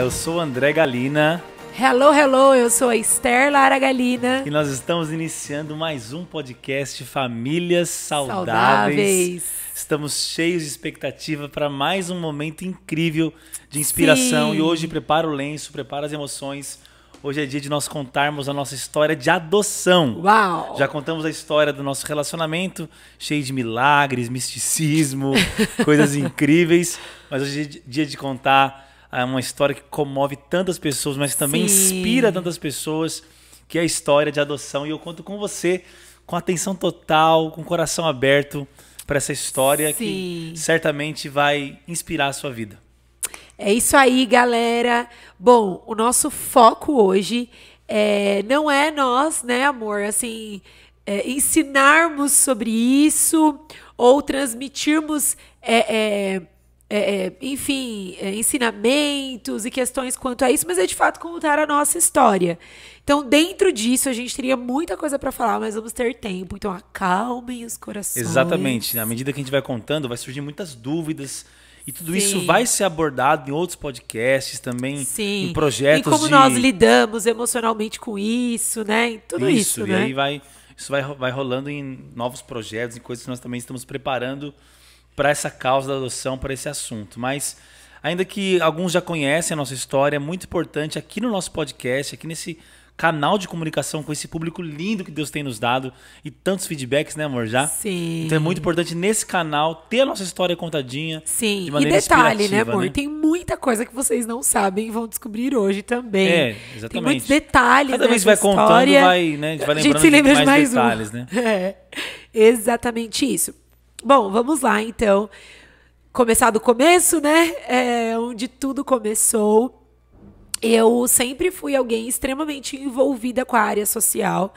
eu sou André Galina. Hello, hello, eu sou a Esther Lara Galina. E nós estamos iniciando mais um podcast Famílias Saudáveis. Saudáveis. Estamos cheios de expectativa para mais um momento incrível de inspiração. Sim. E hoje prepara o lenço, prepara as emoções. Hoje é dia de nós contarmos a nossa história de adoção. Uau! Já contamos a história do nosso relacionamento, cheio de milagres, misticismo, coisas incríveis. Mas hoje é dia de contar é uma história que comove tantas pessoas, mas também Sim. inspira tantas pessoas, que é a história de adoção. E eu conto com você, com atenção total, com coração aberto para essa história Sim. que certamente vai inspirar a sua vida. É isso aí, galera. Bom, o nosso foco hoje é, não é nós, né, amor? Assim, é, ensinarmos sobre isso ou transmitirmos é, é é, é, enfim, é, ensinamentos e questões quanto a isso, mas é de fato contar tá a nossa história. Então, dentro disso, a gente teria muita coisa para falar, mas vamos ter tempo. Então, acalmem os corações. Exatamente. Na medida que a gente vai contando, vai surgir muitas dúvidas. E tudo Sim. isso vai ser abordado em outros podcasts também, Sim. em projetos. E como de... nós lidamos emocionalmente com isso, né? Em tudo isso, isso e né? aí vai, isso vai, vai rolando em novos projetos, em coisas que nós também estamos preparando para essa causa da adoção, para esse assunto. Mas, ainda que alguns já conhecem a nossa história, é muito importante aqui no nosso podcast, aqui nesse canal de comunicação com esse público lindo que Deus tem nos dado e tantos feedbacks, né, amor? Já? Sim. Então é muito importante nesse canal ter a nossa história contadinha. Sim, de maneira e detalhe, né, amor? Né? Tem muita coisa que vocês não sabem e vão descobrir hoje também. É, exatamente. Tem muitos detalhes. Cada né, vez que vai história, contando, vai, né, a gente vai lembrando a gente se lembra de mais, mais detalhes, um. né? É. Exatamente isso. Bom, vamos lá então. Começar do começo, né? É, onde tudo começou. Eu sempre fui alguém extremamente envolvida com a área social.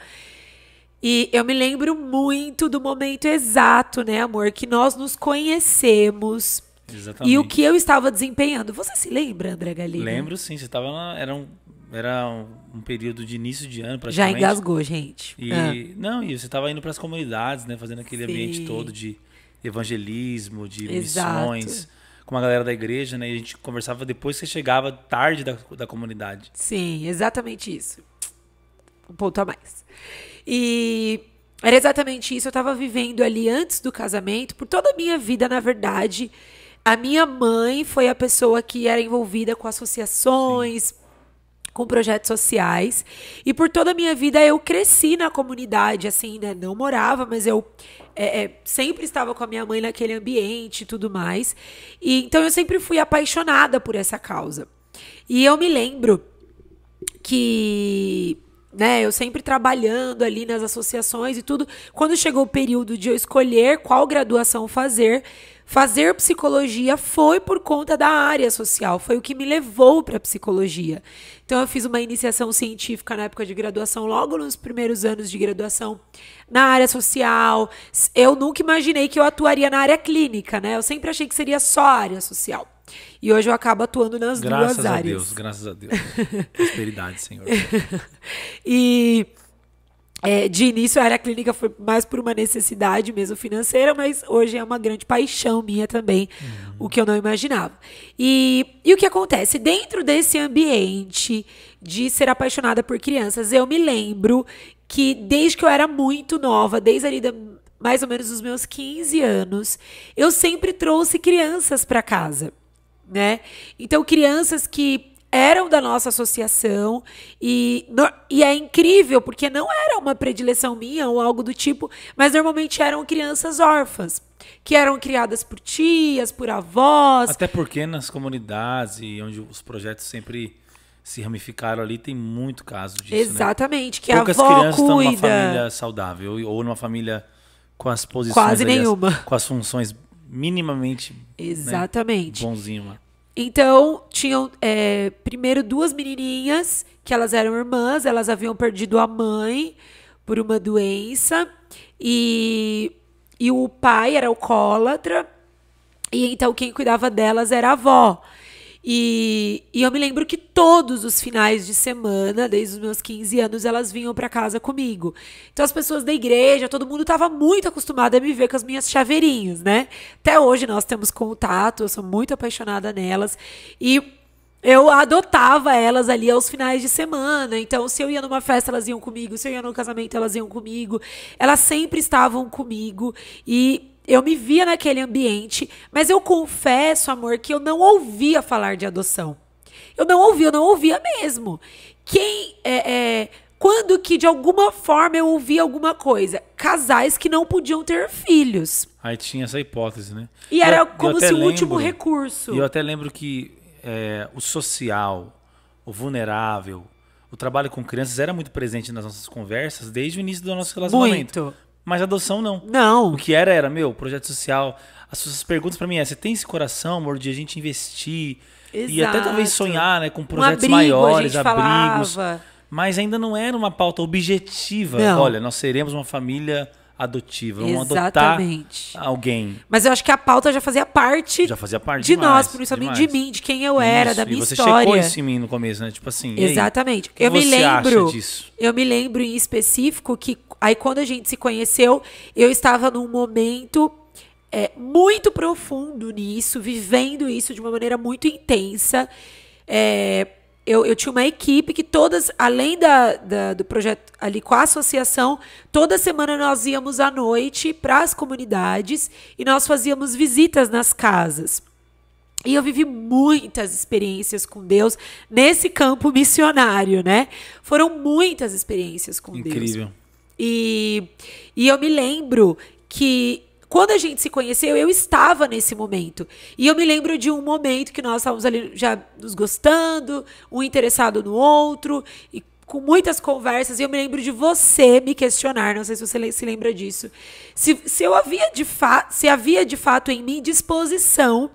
E eu me lembro muito do momento exato, né, amor, que nós nos conhecemos. Exatamente. E o que eu estava desempenhando. Você se lembra, André Galina? Lembro sim, você estava na, era um era um, um, período de início de ano praticamente. Já engasgou, gente. E ah. não, e você estava indo para as comunidades, né, fazendo aquele sim. ambiente todo de evangelismo, de Exato. missões, com uma galera da igreja, né? E a gente conversava depois que você chegava tarde da, da comunidade. Sim, exatamente isso. Um ponto a mais. E era exatamente isso. Eu estava vivendo ali antes do casamento, por toda a minha vida, na verdade. A minha mãe foi a pessoa que era envolvida com associações, Sim com projetos sociais. E por toda a minha vida eu cresci na comunidade, assim, né? Não morava, mas eu é, é, sempre estava com a minha mãe naquele ambiente e tudo mais. E, então eu sempre fui apaixonada por essa causa. E eu me lembro que. Né, eu sempre trabalhando ali nas associações e tudo. Quando chegou o período de eu escolher qual graduação fazer, Fazer psicologia foi por conta da área social, foi o que me levou para psicologia. Então eu fiz uma iniciação científica na época de graduação, logo nos primeiros anos de graduação, na área social. Eu nunca imaginei que eu atuaria na área clínica, né? Eu sempre achei que seria só área social. E hoje eu acabo atuando nas graças duas áreas. Graças a Deus, graças a Deus. Prosperidade, Senhor. e é, de início, a área clínica foi mais por uma necessidade mesmo financeira, mas hoje é uma grande paixão minha também, uhum. o que eu não imaginava. E, e o que acontece? Dentro desse ambiente de ser apaixonada por crianças, eu me lembro que desde que eu era muito nova, desde ali da, mais ou menos os meus 15 anos, eu sempre trouxe crianças para casa, né? Então, crianças que eram da nossa associação e, e é incrível porque não era uma predileção minha ou algo do tipo, mas normalmente eram crianças órfãs que eram criadas por tias, por avós. Até porque nas comunidades e onde os projetos sempre se ramificaram ali, tem muito caso disso. Né? Exatamente, né? que Poucas a avó crianças cuida. estão numa família saudável ou numa família com as posições. Quase nenhuma. As, com as funções minimamente. Né, Exatamente. Né, bonzinho. Então, tinham é, primeiro duas menininhas, que elas eram irmãs, elas haviam perdido a mãe por uma doença, e, e o pai era alcoólatra, e então quem cuidava delas era a avó. E, e eu me lembro que todos os finais de semana, desde os meus 15 anos, elas vinham para casa comigo. Então as pessoas da igreja, todo mundo estava muito acostumado a me ver com as minhas chaveirinhas, né? Até hoje nós temos contato, eu sou muito apaixonada nelas. E eu adotava elas ali aos finais de semana. Então, se eu ia numa festa, elas iam comigo. Se eu ia num casamento, elas iam comigo. Elas sempre estavam comigo. E eu me via naquele ambiente. Mas eu confesso, amor, que eu não ouvia falar de adoção. Eu não ouvia, eu não ouvia mesmo. Quem. É, é, quando que, de alguma forma, eu ouvia alguma coisa? Casais que não podiam ter filhos. Aí tinha essa hipótese, né? E eu, era como se o último recurso. E eu até lembro que é, o social, o vulnerável, o trabalho com crianças era muito presente nas nossas conversas desde o início do nosso relacionamento. Muito. Mas adoção não. Não. O que era, era, meu, projeto social. As suas perguntas para mim é: você tem esse coração, amor, de a gente investir Exato. e até talvez sonhar né, com projetos um abrigo, maiores, abrigos. Falava. Mas ainda não era uma pauta objetiva. Não. Olha, nós seremos uma família adotiva, vamos Exatamente. adotar alguém. Mas eu acho que a pauta já fazia parte, já fazia parte de demais, nós, principalmente de mim, de quem eu era, isso. da minha e você história. Checou isso em mim no começo, né? Tipo assim. Exatamente. eu me lembro. Eu me lembro em específico que aí quando a gente se conheceu, eu estava num momento é, muito profundo nisso, vivendo isso de uma maneira muito intensa. É, eu, eu tinha uma equipe que todas, além da, da, do projeto ali com a associação, toda semana nós íamos à noite para as comunidades e nós fazíamos visitas nas casas. E eu vivi muitas experiências com Deus nesse campo missionário, né? Foram muitas experiências com Incrível. Deus. Incrível. E, e eu me lembro que quando a gente se conheceu, eu estava nesse momento. E eu me lembro de um momento que nós estávamos ali já nos gostando, um interessado no outro, e com muitas conversas, e eu me lembro de você me questionar, não sei se você se lembra disso, se, se eu havia de fato, se havia de fato em mim disposição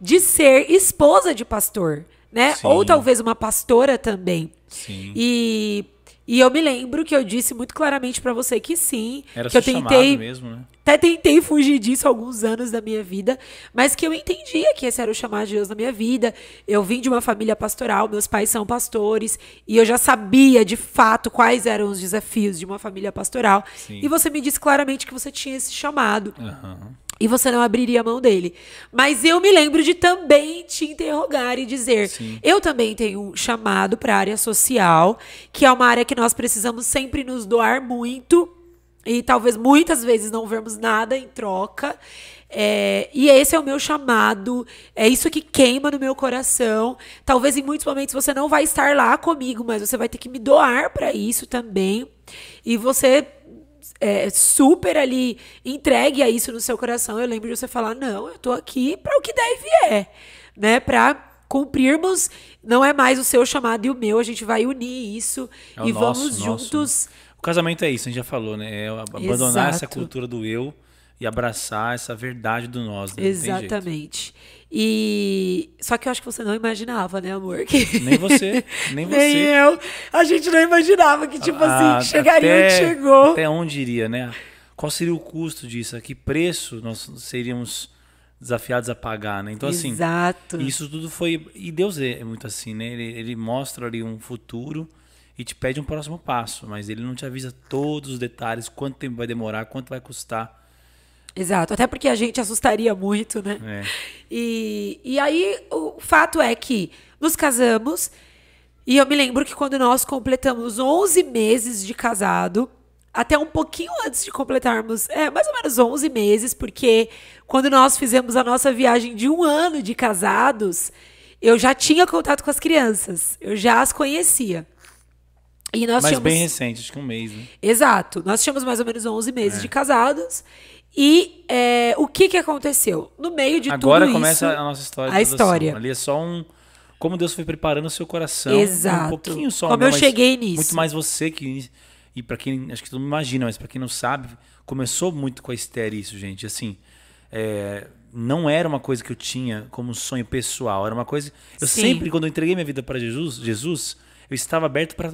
de ser esposa de pastor, né? Sim. Ou talvez uma pastora também. Sim. E e eu me lembro que eu disse muito claramente para você que sim, Era que eu tentei mesmo, né? Até tentei fugir disso alguns anos da minha vida, mas que eu entendia que esse era o chamado de Deus na minha vida. Eu vim de uma família pastoral, meus pais são pastores, e eu já sabia de fato quais eram os desafios de uma família pastoral. Sim. E você me disse claramente que você tinha esse chamado. Uhum e você não abriria a mão dele. Mas eu me lembro de também te interrogar e dizer: Sim. eu também tenho um chamado para a área social, que é uma área que nós precisamos sempre nos doar muito e talvez muitas vezes não vemos nada em troca. É, e esse é o meu chamado, é isso que queima no meu coração. Talvez em muitos momentos você não vai estar lá comigo, mas você vai ter que me doar para isso também. E você é, super ali entregue a isso no seu coração, eu lembro de você falar: não, eu tô aqui para o que deve é né? Pra cumprirmos, não é mais o seu chamado e o meu, a gente vai unir isso é e nosso, vamos nosso. juntos. O casamento é isso, a gente já falou, né? É abandonar Exato. essa cultura do eu e abraçar essa verdade do nós. Né? Exatamente. E só que eu acho que você não imaginava, né, amor? Que... Nem você, nem você. nem eu. A gente não imaginava que tipo assim ah, chegaria até, onde chegou. Até onde iria, né? Qual seria o custo disso? A que preço nós seríamos desafiados a pagar, né? Então assim, Exato. isso tudo foi e Deus é muito assim, né? Ele, ele mostra ali um futuro e te pede um próximo passo, mas ele não te avisa todos os detalhes, quanto tempo vai demorar, quanto vai custar. Exato, até porque a gente assustaria muito, né? É. E, e aí o fato é que nos casamos e eu me lembro que quando nós completamos 11 meses de casado, até um pouquinho antes de completarmos, é, mais ou menos 11 meses, porque quando nós fizemos a nossa viagem de um ano de casados, eu já tinha contato com as crianças, eu já as conhecia. E nós Mas tínhamos... bem recente, acho que um mês, né? Exato, nós tínhamos mais ou menos 11 meses é. de casados. E é, o que, que aconteceu? No meio de Agora tudo isso... Agora começa a nossa história. A história. Ali é só um... Como Deus foi preparando o seu coração. Exato. Um pouquinho só. Como né? eu cheguei nisso. Muito mais você que... E para quem... Acho que todo mundo imagina, mas para quem não sabe, começou muito com a Esther isso, gente. Assim, é, não era uma coisa que eu tinha como sonho pessoal. Era uma coisa... Eu Sim. sempre, quando eu entreguei minha vida para Jesus, Jesus, eu estava aberto para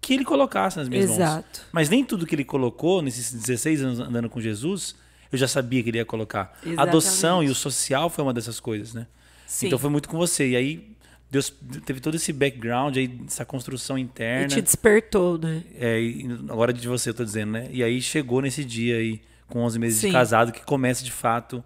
que ele colocasse nas minhas Exato. mãos. Mas nem tudo que ele colocou nesses 16 anos andando com Jesus eu já sabia que ele ia colocar. Exatamente. A adoção e o social foi uma dessas coisas, né? Sim. Então foi muito com você. E aí Deus teve todo esse background, aí, essa construção interna. E te despertou, né? É, agora de você eu tô dizendo, né? E aí chegou nesse dia aí, com 11 meses Sim. de casado, que começa de fato.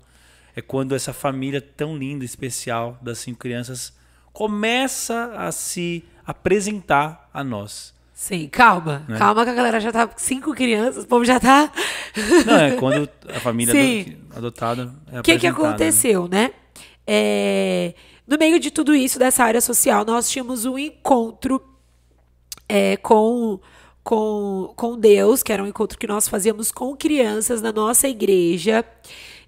É quando essa família tão linda, especial, das cinco crianças, começa a se apresentar a nós. Sim, calma. Né? Calma que a galera já tá cinco crianças, o povo já tá. Não, é quando a família Sim. adotada é O que, que né? aconteceu, né? né? É... No meio de tudo isso, dessa área social, nós tínhamos um encontro é, com, com, com Deus, que era um encontro que nós fazíamos com crianças na nossa igreja,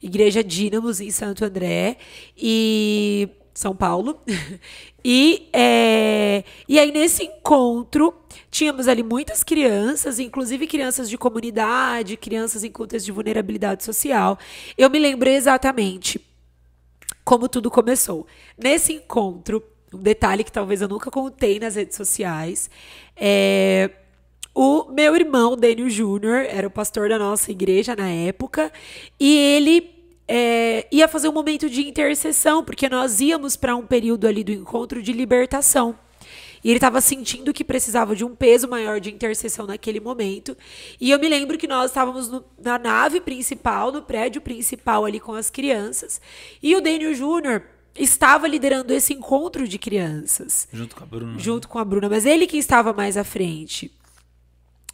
Igreja Dínamos, em Santo André. E são Paulo. E, é, e aí, nesse encontro, tínhamos ali muitas crianças, inclusive crianças de comunidade, crianças em contexto de vulnerabilidade social. Eu me lembrei exatamente como tudo começou. Nesse encontro, um detalhe que talvez eu nunca contei nas redes sociais, é. O meu irmão, Daniel Júnior, era o pastor da nossa igreja na época, e ele é, ia fazer um momento de intercessão, porque nós íamos para um período ali do encontro de libertação. E ele estava sentindo que precisava de um peso maior de intercessão naquele momento. E eu me lembro que nós estávamos no, na nave principal, no prédio principal ali com as crianças. E o Daniel Júnior estava liderando esse encontro de crianças. Junto com a Bruna. Junto com a Bruna, mas ele que estava mais à frente.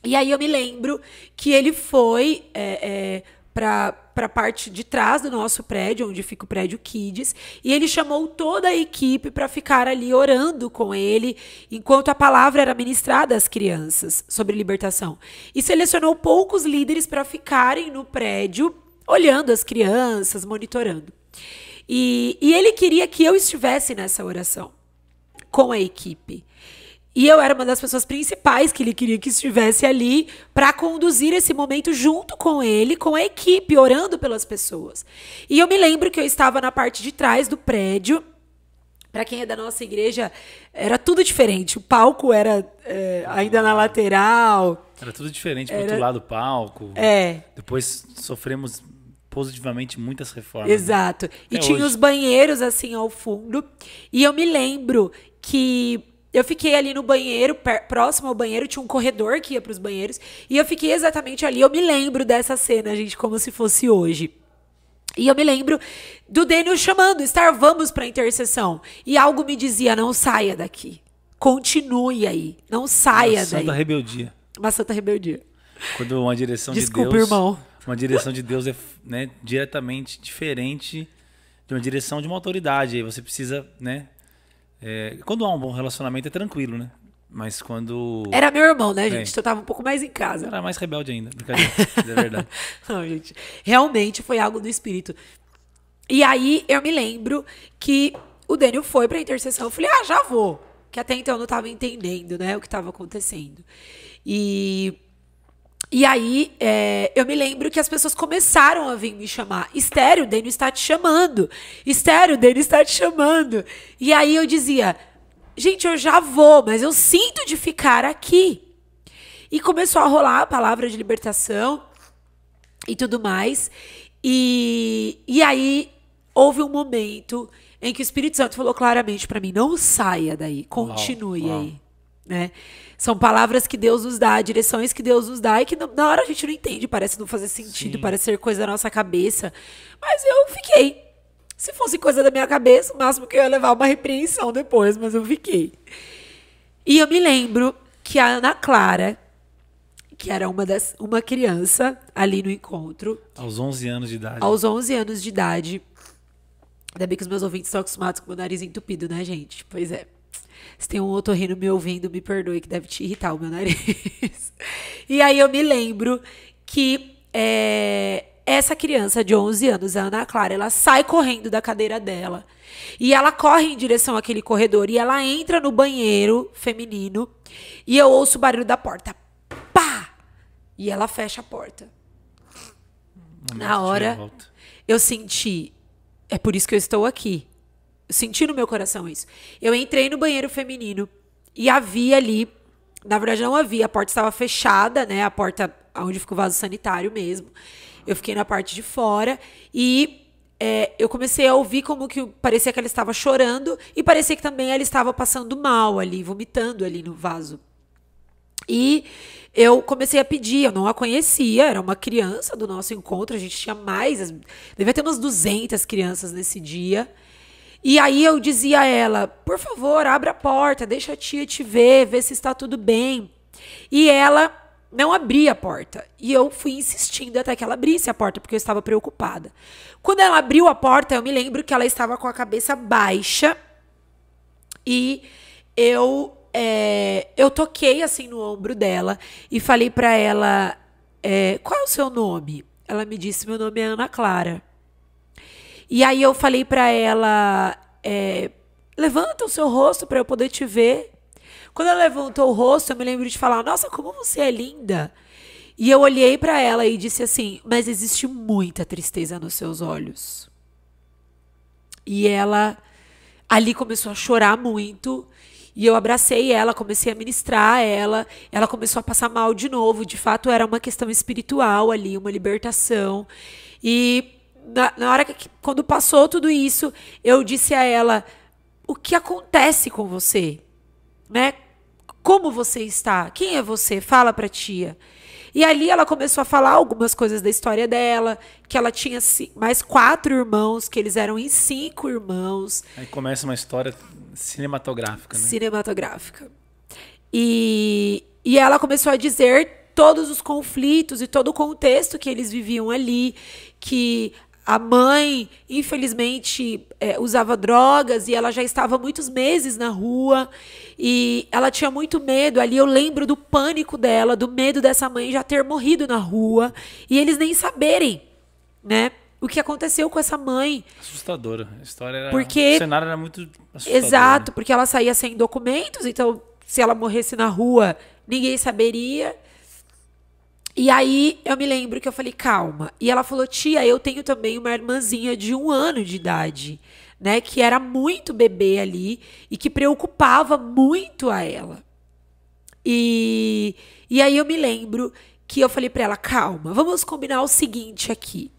E aí eu me lembro que ele foi. É, é, para a parte de trás do nosso prédio, onde fica o prédio Kids, e ele chamou toda a equipe para ficar ali orando com ele, enquanto a palavra era ministrada às crianças sobre libertação. E selecionou poucos líderes para ficarem no prédio, olhando as crianças, monitorando. E, e ele queria que eu estivesse nessa oração com a equipe. E eu era uma das pessoas principais que ele queria que estivesse ali para conduzir esse momento junto com ele, com a equipe, orando pelas pessoas. E eu me lembro que eu estava na parte de trás do prédio. Para quem é da nossa igreja, era tudo diferente. O palco era é, ainda na lateral. Era tudo diferente era... pro outro lado do palco. É. Depois sofremos positivamente muitas reformas. Né? Exato. Né? E tinha hoje. os banheiros assim ao fundo. E eu me lembro que eu fiquei ali no banheiro, próximo ao banheiro, tinha um corredor que ia para os banheiros, e eu fiquei exatamente ali. Eu me lembro dessa cena, gente, como se fosse hoje. E eu me lembro do Daniel chamando, estar vamos para a intercessão. E algo me dizia: não saia daqui. Continue aí. Não saia uma daí. Santa rebeldia. Uma santa rebeldia. Quando uma direção Desculpa, de Deus. Irmão. Uma direção de Deus é né, diretamente diferente de uma direção de uma autoridade. Aí você precisa né, é, quando há um bom relacionamento é tranquilo, né? Mas quando. Era meu irmão, né, é. gente? É. eu tava um pouco mais em casa. Era mais rebelde ainda, brincadeira. é verdade. Não, gente. Realmente foi algo do espírito. E aí eu me lembro que o Daniel foi pra intercessão. Eu falei, ah, já vou. Que até então eu não tava entendendo, né, o que tava acontecendo. E e aí, é, eu me lembro que as pessoas começaram a vir me chamar. Estéreo, o Daniel está te chamando. Estéreo, o Daniel está te chamando. E aí eu dizia, gente, eu já vou, mas eu sinto de ficar aqui. E começou a rolar a palavra de libertação e tudo mais. E, e aí houve um momento em que o Espírito Santo falou claramente para mim: não saia daí, continue uau, uau. aí. Né? São palavras que Deus nos dá, direções que Deus nos dá e que não, na hora a gente não entende, parece não fazer sentido, Sim. parece ser coisa da nossa cabeça. Mas eu fiquei. Se fosse coisa da minha cabeça, o máximo que eu ia levar uma repreensão depois, mas eu fiquei. E eu me lembro que a Ana Clara, que era uma, das, uma criança ali no encontro. Aos 11 anos de idade. Aos 11 anos de idade. Ainda bem que os meus ouvintes estão acostumados com o nariz entupido, né, gente? Pois é. Se tem um outro rindo me ouvindo, me perdoe que deve te irritar o meu nariz. e aí eu me lembro que é, essa criança de 11 anos, a Ana Clara, ela sai correndo da cadeira dela. E ela corre em direção àquele corredor e ela entra no banheiro feminino e eu ouço o barulho da porta. Pá! E ela fecha a porta. Hum. Na hora, eu senti, é por isso que eu estou aqui senti no meu coração isso. Eu entrei no banheiro feminino e havia ali, na verdade não havia, a porta estava fechada, né? A porta onde fica o vaso sanitário mesmo. Eu fiquei na parte de fora e é, eu comecei a ouvir como que parecia que ela estava chorando e parecia que também ela estava passando mal ali, vomitando ali no vaso. E eu comecei a pedir, eu não a conhecia, era uma criança do nosso encontro, a gente tinha mais, devia ter umas 200 crianças nesse dia. E aí eu dizia a ela: por favor, abra a porta, deixa a tia te ver, ver se está tudo bem. E ela não abria a porta. E eu fui insistindo até que ela abrisse a porta, porque eu estava preocupada. Quando ela abriu a porta, eu me lembro que ela estava com a cabeça baixa e eu. É, eu toquei assim no ombro dela e falei para ela é, qual é o seu nome? Ela me disse: meu nome é Ana Clara. E aí eu falei para ela: é, levanta o seu rosto para eu poder te ver. Quando ela levantou o rosto, eu me lembro de falar: Nossa, como você é linda. E eu olhei para ela e disse assim: Mas existe muita tristeza nos seus olhos. E ela ali começou a chorar muito. E eu abracei ela, comecei a ministrar ela. Ela começou a passar mal de novo. De fato, era uma questão espiritual ali, uma libertação. E na, na hora que, quando passou tudo isso, eu disse a ela: o que acontece com você? Né? Como você está? Quem é você? Fala pra tia. E ali ela começou a falar algumas coisas da história dela, que ela tinha assim, mais quatro irmãos, que eles eram em cinco irmãos. Aí começa uma história cinematográfica, né? Cinematográfica. E, e ela começou a dizer todos os conflitos e todo o contexto que eles viviam ali, que a mãe, infelizmente, é, usava drogas e ela já estava muitos meses na rua e ela tinha muito medo. Ali eu lembro do pânico dela, do medo dessa mãe já ter morrido na rua e eles nem saberem, né? O que aconteceu com essa mãe. Assustadora. A história era. Porque, o cenário era muito assustador. Né? Exato, né? porque ela saía sem documentos, então se ela morresse na rua, ninguém saberia. E aí eu me lembro que eu falei, calma. E ela falou, tia, eu tenho também uma irmãzinha de um ano de idade, né? Que era muito bebê ali e que preocupava muito a ela. E, e aí eu me lembro que eu falei para ela, calma, vamos combinar o seguinte aqui.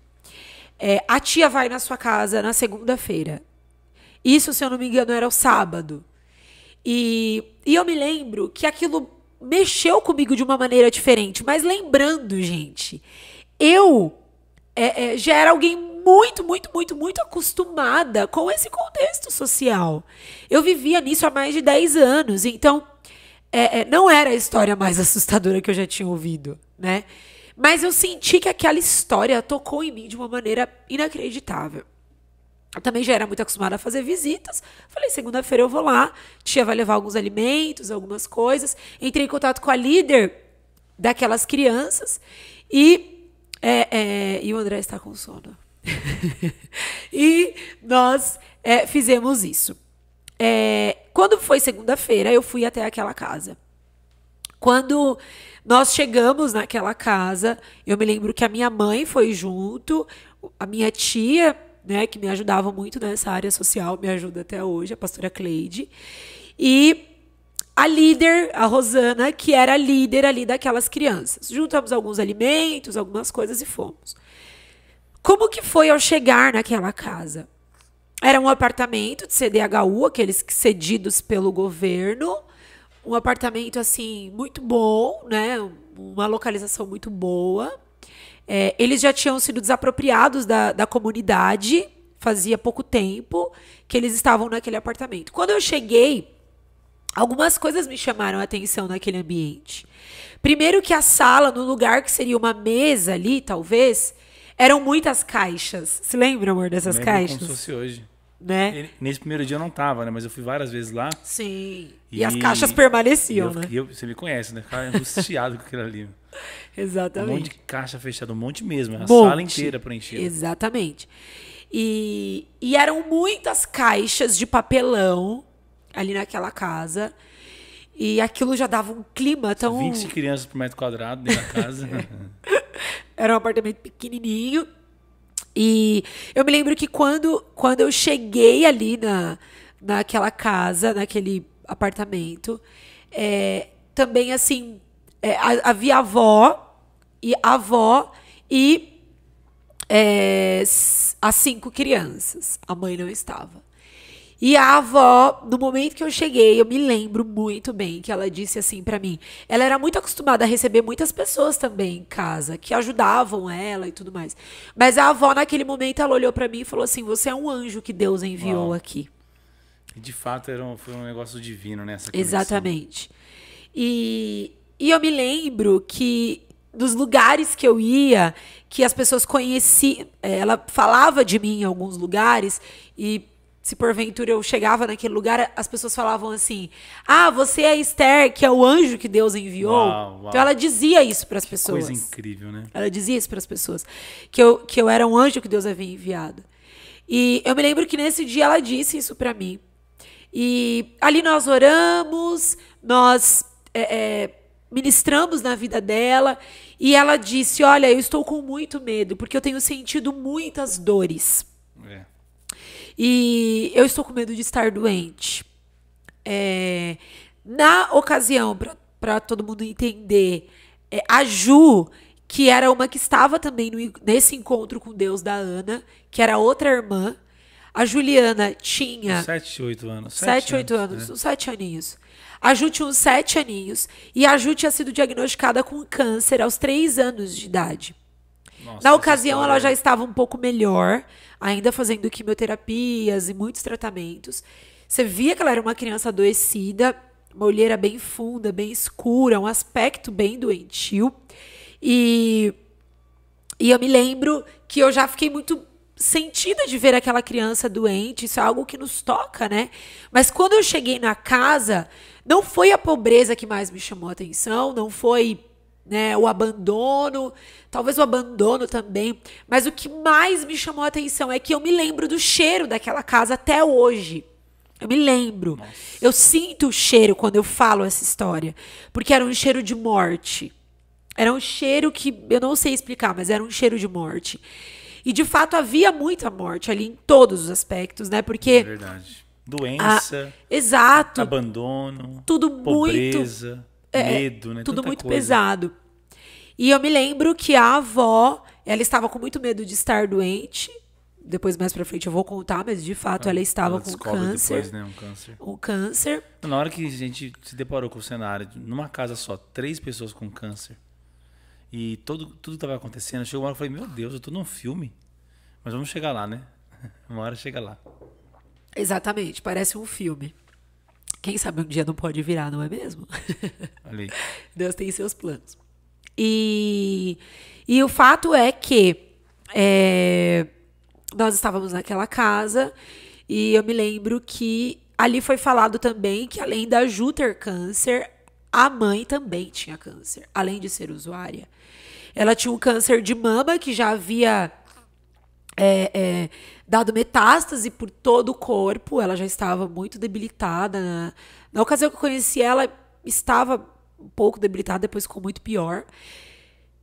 É, a tia vai na sua casa na segunda-feira. Isso, se eu não me engano, era o sábado. E, e eu me lembro que aquilo mexeu comigo de uma maneira diferente. Mas lembrando, gente, eu é, é, já era alguém muito, muito, muito, muito acostumada com esse contexto social. Eu vivia nisso há mais de 10 anos, então é, é, não era a história mais assustadora que eu já tinha ouvido, né? Mas eu senti que aquela história tocou em mim de uma maneira inacreditável. Eu também já era muito acostumada a fazer visitas. Falei, segunda-feira eu vou lá. Tia vai levar alguns alimentos, algumas coisas. Entrei em contato com a líder daquelas crianças. E, é, é, e o André está com sono. e nós é, fizemos isso. É, quando foi segunda-feira, eu fui até aquela casa. Quando nós chegamos naquela casa, eu me lembro que a minha mãe foi junto, a minha tia né, que me ajudava muito nessa área social, me ajuda até hoje, a pastora Cleide. E a líder, a Rosana, que era a líder ali daquelas crianças. Juntamos alguns alimentos, algumas coisas e fomos. Como que foi ao chegar naquela casa? Era um apartamento de CDHU, aqueles cedidos pelo governo. Um apartamento, assim, muito bom, né? Uma localização muito boa. É, eles já tinham sido desapropriados da, da comunidade, fazia pouco tempo que eles estavam naquele apartamento. Quando eu cheguei, algumas coisas me chamaram a atenção naquele ambiente. Primeiro que a sala, no lugar que seria uma mesa ali, talvez, eram muitas caixas. Se lembra, amor, dessas Lembro caixas? Como se fosse hoje. Né? nesse primeiro dia eu não tava, né? Mas eu fui várias vezes lá. Sim. E, e as caixas permaneciam, eu, né? Eu, você me conhece, né? Ficava angustiado com aquilo ali. Exatamente. Um monte de caixa fechada, um monte mesmo. A sala inteira preenchida. Exatamente. E, e eram muitas caixas de papelão ali naquela casa. E aquilo já dava um clima tão. 20 crianças por metro quadrado dentro da casa. Era um apartamento pequenininho. E eu me lembro que quando, quando eu cheguei ali na, naquela casa, naquele apartamento, é, também assim, é, havia avó e avó e é, as cinco crianças. A mãe não estava. E a avó, no momento que eu cheguei, eu me lembro muito bem que ela disse assim para mim. Ela era muito acostumada a receber muitas pessoas também em casa, que ajudavam ela e tudo mais. Mas a avó, naquele momento, ela olhou para mim e falou assim: Você é um anjo que Deus enviou Uau. aqui. De fato, era um, foi um negócio divino, né? Exatamente. E, e eu me lembro que dos lugares que eu ia, que as pessoas conheciam, eh, ela falava de mim em alguns lugares e se porventura eu chegava naquele lugar, as pessoas falavam assim: "Ah, você é Esther, que é o anjo que Deus enviou". Uau, uau. Então ela dizia isso para as pessoas. Coisa incrível, né? Ela dizia isso para as pessoas, que eu que eu era um anjo que Deus havia enviado. E eu me lembro que nesse dia ela disse isso para mim. E ali nós oramos, nós é, é, ministramos na vida dela e ela disse: Olha, eu estou com muito medo, porque eu tenho sentido muitas dores. É. E eu estou com medo de estar doente. É, na ocasião, para todo mundo entender, é, a Ju, que era uma que estava também no, nesse encontro com Deus da Ana, que era outra irmã, a Juliana tinha. 7, 8 anos. 7, 8 anos, uns 7 é. aninhos. A Ju tinha uns sete aninhos e a Ju tinha sido diagnosticada com câncer aos três anos de idade. Nossa, Na ocasião, ela é já estava um pouco melhor, ainda fazendo quimioterapias e muitos tratamentos. Você via que ela era uma criança adoecida, uma olheira bem funda, bem escura, um aspecto bem doentio. E, e eu me lembro que eu já fiquei muito sentida de ver aquela criança doente, isso é algo que nos toca, né? Mas quando eu cheguei na casa, não foi a pobreza que mais me chamou a atenção, não foi né, o abandono, talvez o abandono também, mas o que mais me chamou a atenção é que eu me lembro do cheiro daquela casa até hoje. Eu me lembro. Nossa. Eu sinto o cheiro quando eu falo essa história, porque era um cheiro de morte. Era um cheiro que eu não sei explicar, mas era um cheiro de morte. E de fato havia muita morte ali em todos os aspectos, né? Porque. É verdade. Doença. A, exato. Abandono. Tudo pobreza, muito. É, é, medo, né? Tudo Tanta muito coisa. pesado. E eu me lembro que a avó, ela estava com muito medo de estar doente. Depois, mais pra frente, eu vou contar, mas de fato ah, ela estava ela com câncer. Depois, né, um câncer. Um câncer. Na hora que a gente se deparou com o cenário, numa casa só, três pessoas com câncer. E todo, tudo que estava acontecendo, chegou uma hora eu falei, meu Deus, eu estou num filme. Mas vamos chegar lá, né? Uma hora chega lá. Exatamente, parece um filme. Quem sabe um dia não pode virar, não é mesmo? Ali. Deus tem seus planos. E, e o fato é que é, nós estávamos naquela casa e eu me lembro que ali foi falado também que além da Ju ter câncer, a mãe também tinha câncer, além de ser usuária. Ela tinha um câncer de mama que já havia é, é, dado metástase por todo o corpo. Ela já estava muito debilitada. Na, na ocasião que eu conheci ela, estava um pouco debilitada, depois ficou muito pior.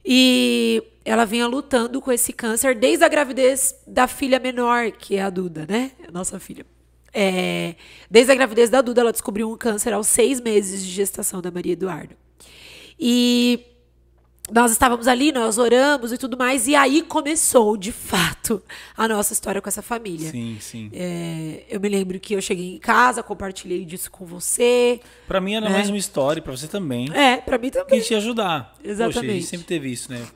E ela vinha lutando com esse câncer desde a gravidez da filha menor, que é a Duda, né? Nossa filha. É, desde a gravidez da Duda, ela descobriu um câncer aos seis meses de gestação da Maria Eduardo. E nós estávamos ali, nós oramos e tudo mais, e aí começou, de fato, a nossa história com essa família. Sim, sim. É, eu me lembro que eu cheguei em casa, compartilhei disso com você. Para mim era né? mais uma história, para você também. É, para mim também. Que te ajudar. Exatamente. Poxa, a gente sempre teve isso, né?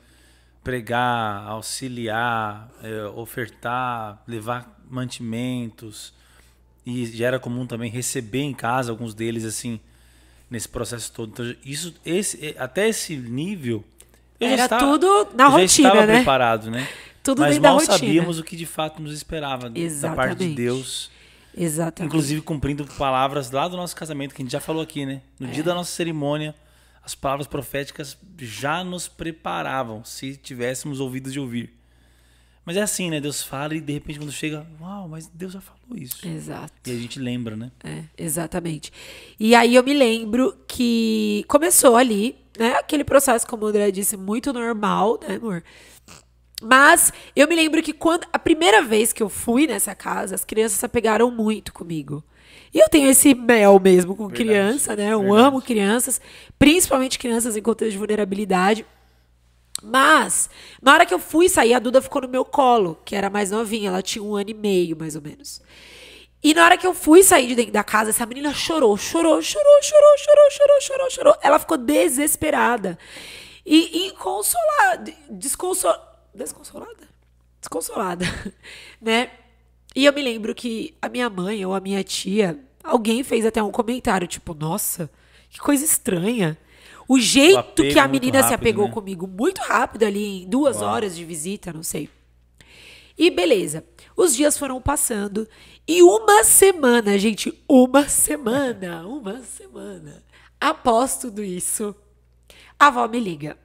Pregar, auxiliar, é, ofertar, levar mantimentos. E já era comum também receber em casa alguns deles, assim, nesse processo todo. Então, isso, esse, é, até esse nível era tudo na rotina, estava né? preparado, né? Tudo Mas mal sabíamos o que de fato nos esperava Exatamente. Né? da parte de Deus. Exatamente. Inclusive cumprindo palavras lá do nosso casamento, que a gente já falou aqui, né? No é. dia da nossa cerimônia, as palavras proféticas já nos preparavam, se tivéssemos ouvido de ouvir. Mas é assim, né? Deus fala e de repente quando chega, uau, mas Deus já falou isso. Exato. E a gente lembra, né? É, exatamente. E aí eu me lembro que começou ali né? Aquele processo, como o André disse, muito normal, né, amor? Mas eu me lembro que quando a primeira vez que eu fui nessa casa, as crianças se apegaram muito comigo. E eu tenho esse mel mesmo com verdade, criança, né? Eu verdade. amo crianças, principalmente crianças em contexto de vulnerabilidade. Mas, na hora que eu fui sair, a Duda ficou no meu colo, que era mais novinha, ela tinha um ano e meio, mais ou menos. E na hora que eu fui sair de dentro da casa, essa menina chorou, chorou, chorou, chorou, chorou, chorou, chorou, chorou. Ela ficou desesperada. E inconsolada, desconsolada? Desconsolada, né? E eu me lembro que a minha mãe ou a minha tia, alguém fez até um comentário, tipo, nossa, que coisa estranha. O jeito o que a menina rápido, se apegou né? comigo, muito rápido ali, em duas Uau. horas de visita, não sei. E beleza. Os dias foram passando e uma semana, gente, uma semana, uma semana após tudo isso, a avó me liga.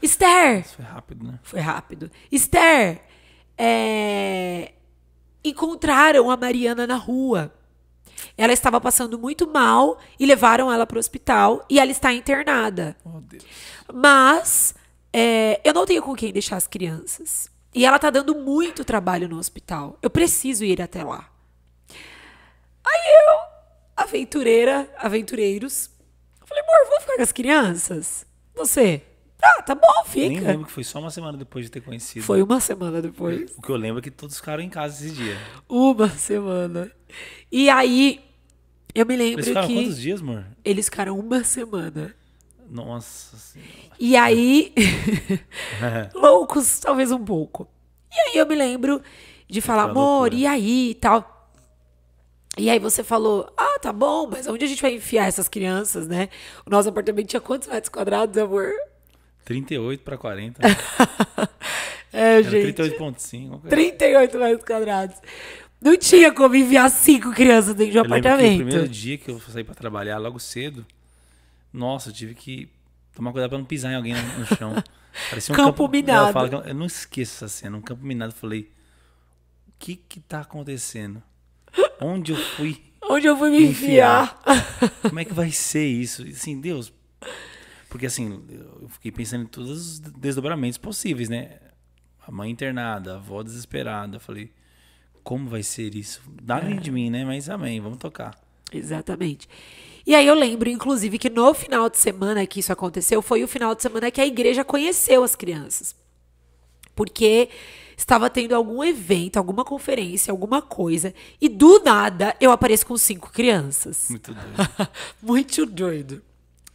Esther! Isso foi rápido, né? Foi rápido. Esther, é... encontraram a Mariana na rua. Ela estava passando muito mal e levaram ela para o hospital e ela está internada. Oh, Deus. Mas é... eu não tenho com quem deixar as crianças. E ela tá dando muito trabalho no hospital. Eu preciso ir até lá. Aí eu, aventureira, aventureiros, falei, amor, vou ficar com as crianças? Você? Ah, tá bom, fica. Eu nem lembro que foi só uma semana depois de ter conhecido. Foi uma semana depois. O que eu lembro é que todos ficaram em casa esse dia. Uma semana. E aí, eu me lembro Eles ficaram que... quantos dias, amor? Eles ficaram uma semana. Nossa senhora. E aí. loucos, talvez um pouco. E aí eu me lembro de falar, é amor, e aí e tal. E aí você falou, ah, tá bom, mas onde a gente vai enfiar essas crianças, né? O nosso apartamento tinha quantos metros quadrados, amor? 38 para 40. é, Era gente. 38,5. 38 assim. metros quadrados. Não tinha como enviar cinco crianças dentro de um eu apartamento. o primeiro dia que eu saí para trabalhar, logo cedo, nossa, eu tive que tomar cuidado para não pisar em alguém no, chão. Parecia um campo, campo minado. Eu, falo, eu não esqueço essa cena, um campo minado. Eu falei, o que que tá acontecendo? Onde eu fui? Onde eu fui me enfiar? enfiar? Como é que vai ser isso? Assim, Deus. Porque assim, eu fiquei pensando em todos os desdobramentos possíveis, né? A mãe internada, a avó desesperada. Eu falei, como vai ser isso? Dá é. de mim, né? Mas amém, vamos tocar. Exatamente. E aí eu lembro, inclusive, que no final de semana que isso aconteceu, foi o final de semana que a igreja conheceu as crianças. Porque estava tendo algum evento, alguma conferência, alguma coisa, e do nada eu apareço com cinco crianças. Muito doido. Muito doido.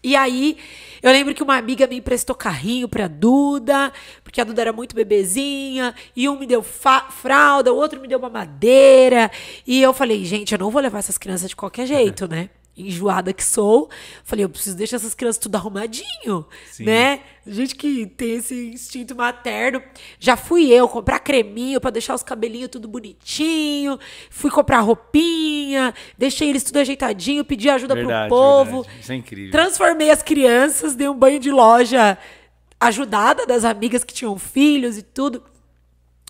E aí, eu lembro que uma amiga me emprestou carrinho pra Duda, porque a Duda era muito bebezinha, e um me deu fralda, o outro me deu uma madeira. E eu falei, gente, eu não vou levar essas crianças de qualquer jeito, né? enjoada que sou, falei, eu preciso deixar essas crianças tudo arrumadinho, Sim. né? Gente que tem esse instinto materno. Já fui eu comprar creminho para deixar os cabelinhos tudo bonitinho, fui comprar roupinha, deixei eles tudo ajeitadinho, pedi ajuda verdade, pro povo. Verdade. Isso é incrível. Transformei as crianças, dei um banho de loja ajudada das amigas que tinham filhos e tudo.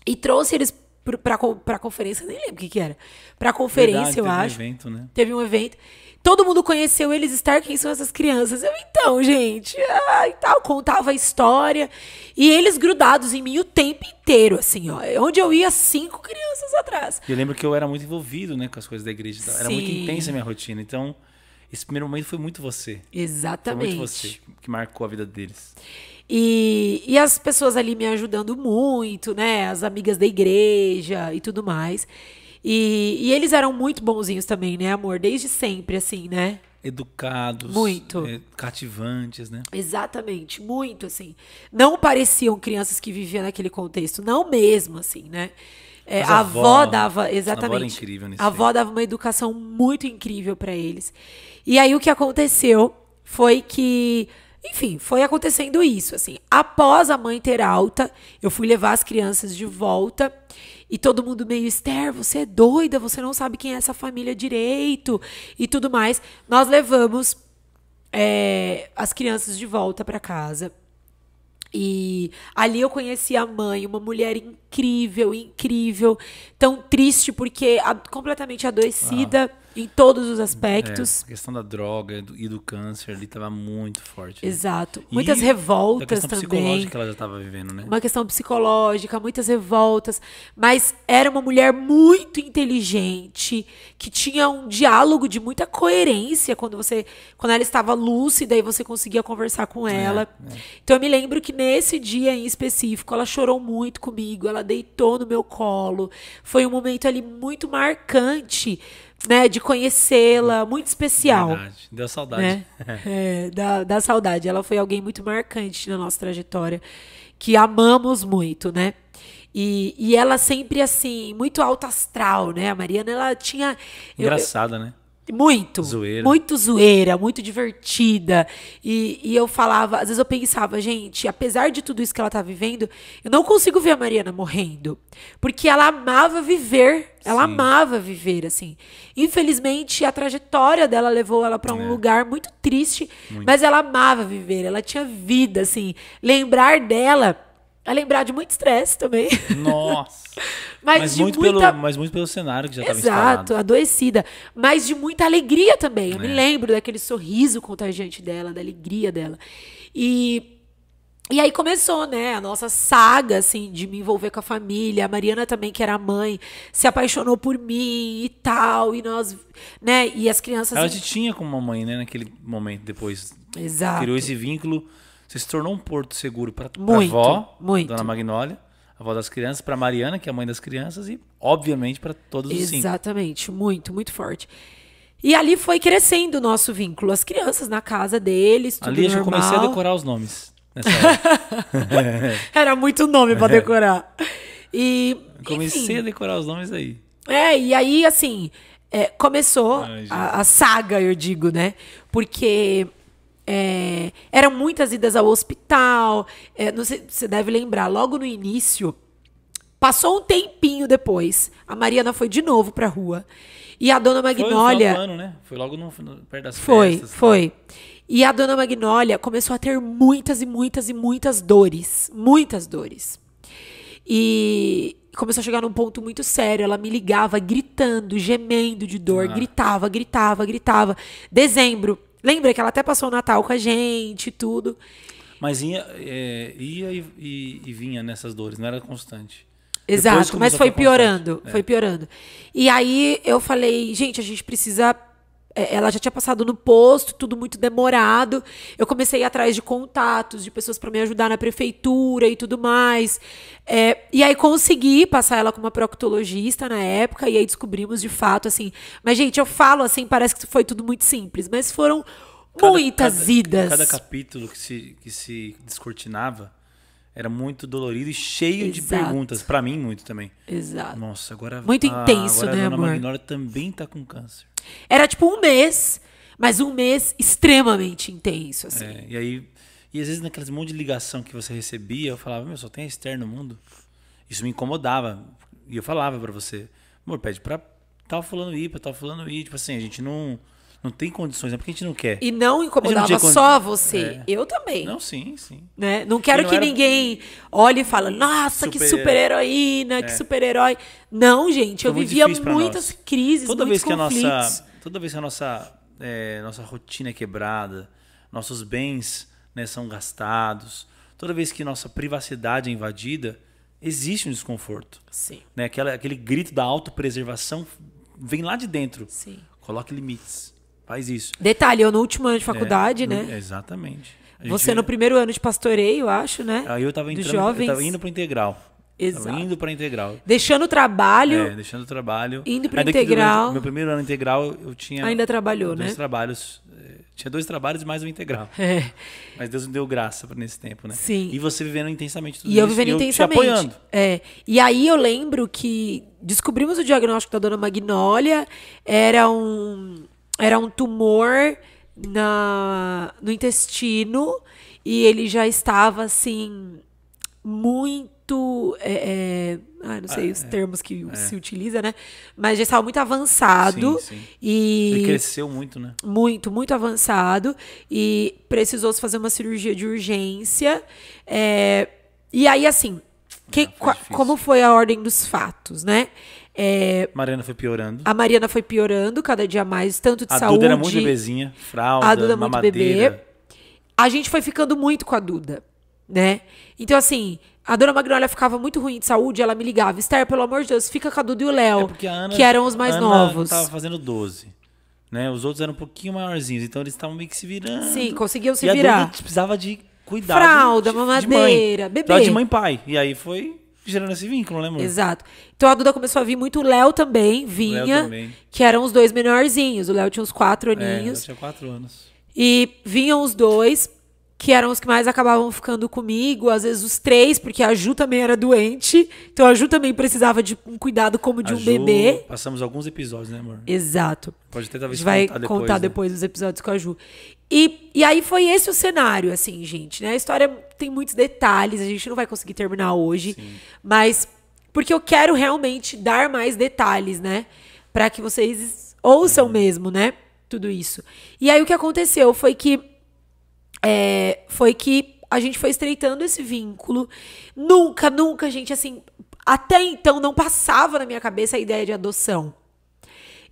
E trouxe eles pra, pra, pra conferência, nem lembro o que, que era. Pra conferência, verdade, eu teve acho. Um evento, né? Teve um evento todo mundo conheceu eles Stark, quem são essas crianças? Eu, então, gente, ah, e tal, contava a história. E eles grudados em mim o tempo inteiro, assim, ó. É onde eu ia cinco crianças atrás. E eu lembro que eu era muito envolvido, né, com as coisas da igreja. Sim. Era muito intensa a minha rotina. Então, esse primeiro momento foi muito você. Exatamente. Foi muito você que marcou a vida deles. E, e as pessoas ali me ajudando muito, né? As amigas da igreja e tudo mais. E, e eles eram muito bonzinhos também, né, amor? Desde sempre, assim, né? educados, muito é, cativantes, né? Exatamente, muito assim. Não pareciam crianças que viviam naquele contexto, não mesmo assim, né? É, a, avó, avó, dava exatamente. A avó, a avó dava uma educação muito incrível para eles. E aí o que aconteceu foi que, enfim, foi acontecendo isso assim. Após a mãe ter alta, eu fui levar as crianças de volta e todo mundo meio, Esther, você é doida, você não sabe quem é essa família direito e tudo mais. Nós levamos é, as crianças de volta para casa. E ali eu conheci a mãe, uma mulher incrível, incrível, tão triste porque completamente adoecida. Ah em todos os aspectos. É, a questão da droga e do, e do câncer ali estava muito forte. Né? Exato. E muitas revoltas questão também. psicológica que ela já estava vivendo, né? Uma questão psicológica, muitas revoltas. Mas era uma mulher muito inteligente, que tinha um diálogo de muita coerência quando você, quando ela estava lúcida e você conseguia conversar com é, ela. É, é. Então eu me lembro que nesse dia em específico ela chorou muito comigo, ela deitou no meu colo. Foi um momento ali muito marcante né, de conhecê-la, muito especial. Verdade. Deu saudade. Né? é, dá, saudade. Ela foi alguém muito marcante na nossa trajetória, que amamos muito, né? E, e ela sempre assim, muito alto astral, né? A Mariana, ela tinha. Engraçada, eu, eu, né? Muito. Zoeira. Muito zoeira, muito divertida. E, e eu falava, às vezes eu pensava, gente, apesar de tudo isso que ela tá vivendo, eu não consigo ver a Mariana morrendo. Porque ela amava viver. Ela Sim. amava viver, assim. Infelizmente, a trajetória dela levou ela para um é. lugar muito triste, muito. mas ela amava viver, ela tinha vida, assim. Lembrar dela a lembrar de muito estresse também. Nossa! mas, mas, muito muita... pelo, mas muito pelo cenário que já estava instalado. Exato, adoecida. Mas de muita alegria também. Eu é. me lembro daquele sorriso contagiante dela, da alegria dela. E... E aí começou, né, a nossa saga, assim, de me envolver com a família. A Mariana também, que era mãe, se apaixonou por mim e tal. E nós, né, e as crianças... Ela assim... te tinha como mãe, né, naquele momento depois. Exato. Criou esse vínculo você se tornou um porto seguro para a avó, muito. Dona Magnólia, a avó das crianças, para Mariana, que é a mãe das crianças, e, obviamente, para todos os Exatamente, cinco. Exatamente, muito, muito forte. E ali foi crescendo o nosso vínculo. As crianças na casa deles, tudo Ali eu já comecei a decorar os nomes. Era muito nome para é. decorar. E, comecei enfim. a decorar os nomes aí. É, e aí, assim, é, começou Ai, a, a, saga, eu digo, né? Porque é, eram muitas idas ao hospital. É, não sei, você deve lembrar, logo no início, passou um tempinho depois, a Mariana foi de novo pra rua. E a dona Magnólia. Foi, ano, né? foi logo no, no, perto das foi, festas. Foi, foi. E a dona Magnólia começou a ter muitas e muitas e muitas dores. Muitas dores. E começou a chegar num ponto muito sério. Ela me ligava gritando, gemendo de dor. Ah. Gritava, gritava, gritava. Dezembro, Lembra que ela até passou o Natal com a gente e tudo. Mas ia, é, ia e, e, e, vinha nessas dores, não era constante. Exato, mas foi piorando, é. foi piorando. E aí eu falei, gente, a gente precisa é, ela já tinha passado no posto, tudo muito demorado. Eu comecei atrás de contatos, de pessoas para me ajudar na prefeitura e tudo mais. É, e aí consegui passar ela com uma proctologista na época, e aí descobrimos de fato, assim. Mas, gente, eu falo assim, parece que foi tudo muito simples, mas foram cada, muitas cada, idas. Cada capítulo que se, que se descortinava era muito dolorido e cheio Exato. de perguntas. para mim, muito também. Exato. Nossa, agora. Muito ah, intenso, agora né, a dona amor? Magnora também tá com câncer. Era tipo um mês, mas um mês extremamente intenso, assim. É, e aí, e às vezes naqueles monte de ligação que você recebia, eu falava, meu, só tem externo no mundo. Isso me incomodava. E eu falava para você, amor, pede pra tal fulano ir, pra tal fulano ir. Tipo assim, a gente não não tem condições, é porque a gente não quer. E não incomodava não só você, é. eu também. Não, sim, sim. Né? Não quero não que era... ninguém olhe e fale, nossa, super que super-heroína, é. que super-herói. Não, gente, Foi eu vivia muitas nós. crises, toda vez que A nossa, toda vez que a nossa, é, nossa rotina é quebrada, nossos bens né, são gastados, toda vez que nossa privacidade é invadida, existe um desconforto. Sim. Né? Aquela, aquele grito da autopreservação vem lá de dentro. Sim. Coloque limites. Faz isso. Detalhe, eu no último ano de é, faculdade, é, né? No, exatamente. Você no primeiro ano de pastoreio, acho, né? Aí eu tava entrando, jovens. eu tava indo pro integral. Exato. Tava indo para integral. Deixando o trabalho. É, deixando o trabalho. Indo para integral. Meu primeiro ano integral, eu tinha. Ainda trabalhou, dois né? Dois trabalhos. Eh, tinha dois trabalhos mais um integral. É. Mas Deus me deu graça nesse tempo, né? Sim. E você vivendo intensamente tudo e isso. E eu vivendo e eu intensamente. Te apoiando. É. E aí eu lembro que descobrimos o diagnóstico da dona Magnólia. Era um era um tumor na, no intestino e ele já estava assim muito é, é, ah, não sei ah, os é, termos que é. se utiliza né mas já estava muito avançado sim, sim. e ele cresceu muito né muito muito avançado e precisou se fazer uma cirurgia de urgência é, e aí assim ah, que, como foi a ordem dos fatos né é, Mariana foi piorando. A Mariana foi piorando cada dia mais, tanto de a saúde. A Duda era muito bebezinha, fralda, a Duda é mamadeira. Bebê. A gente foi ficando muito com a Duda, né? Então, assim, a dona Magnólia ficava muito ruim de saúde, ela me ligava, Esther, pelo amor de Deus, fica com a Duda e o é Léo, é que eram os mais Ana novos. Ana tava fazendo 12. Né? Os outros eram um pouquinho maiorzinhos, então eles estavam meio que se virando. Sim, conseguiam se e virar. A Duda precisava de cuidado. Fralda, de, mamadeira, de mãe, bebê. Precisava de mãe e pai. E aí foi gerando esse vínculo, né, amor? Exato. Então a Duda começou a vir muito, o Léo também vinha, Léo também. que eram os dois menorzinhos. O Léo tinha uns quatro é, aninhos. É, tinha quatro anos. E vinham os dois que eram os que mais acabavam ficando comigo, às vezes os três, porque a Ju também era doente, então a Ju também precisava de um cuidado como de a um Ju, bebê. Passamos alguns episódios, né, amor? Exato. Pode ter talvez a gente contar vai depois, contar né? depois os episódios com a Ju. E, e aí foi esse o cenário, assim, gente, né? A história tem muitos detalhes, a gente não vai conseguir terminar hoje, Sim. mas porque eu quero realmente dar mais detalhes, né, para que vocês ouçam uhum. mesmo, né, tudo isso. E aí o que aconteceu foi que é, foi que a gente foi estreitando esse vínculo. Nunca, nunca, gente, assim, até então não passava na minha cabeça a ideia de adoção.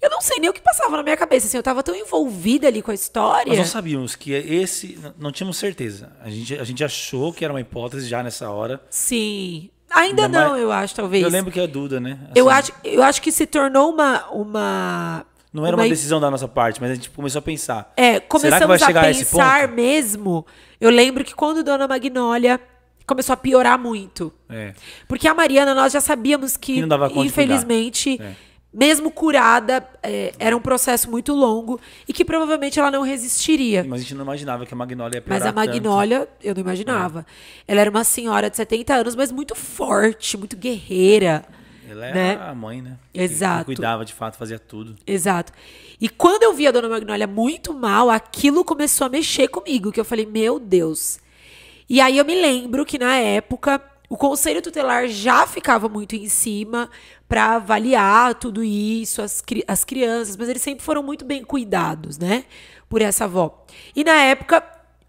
Eu não sei nem o que passava na minha cabeça, assim, eu estava tão envolvida ali com a história. Nós não sabíamos que esse. Não tínhamos certeza. A gente, a gente achou que era uma hipótese já nessa hora. Sim. Ainda não, mais, eu acho, talvez. Eu lembro que é a Duda, né? Assim, eu, acho, eu acho que se tornou uma, uma não era uma decisão da nossa parte, mas a gente começou a pensar. É, começamos a pensar a mesmo. Eu lembro que quando Dona Magnólia começou a piorar muito. É. Porque a Mariana, nós já sabíamos que, infelizmente, é. mesmo curada, é, era um processo muito longo e que provavelmente ela não resistiria. Mas a gente não imaginava que a Magnólia ia piorar Mas a Magnólia, eu não imaginava. Ela era uma senhora de 70 anos, mas muito forte, muito guerreira. Ela era é né? a mãe, né? Exato. Que, cuidava de fato, fazia tudo. Exato. E quando eu vi a dona Magnólia muito mal, aquilo começou a mexer comigo, que eu falei, meu Deus. E aí eu me lembro que na época o conselho tutelar já ficava muito em cima para avaliar tudo isso, as, as crianças, mas eles sempre foram muito bem cuidados, né? Por essa avó. E na época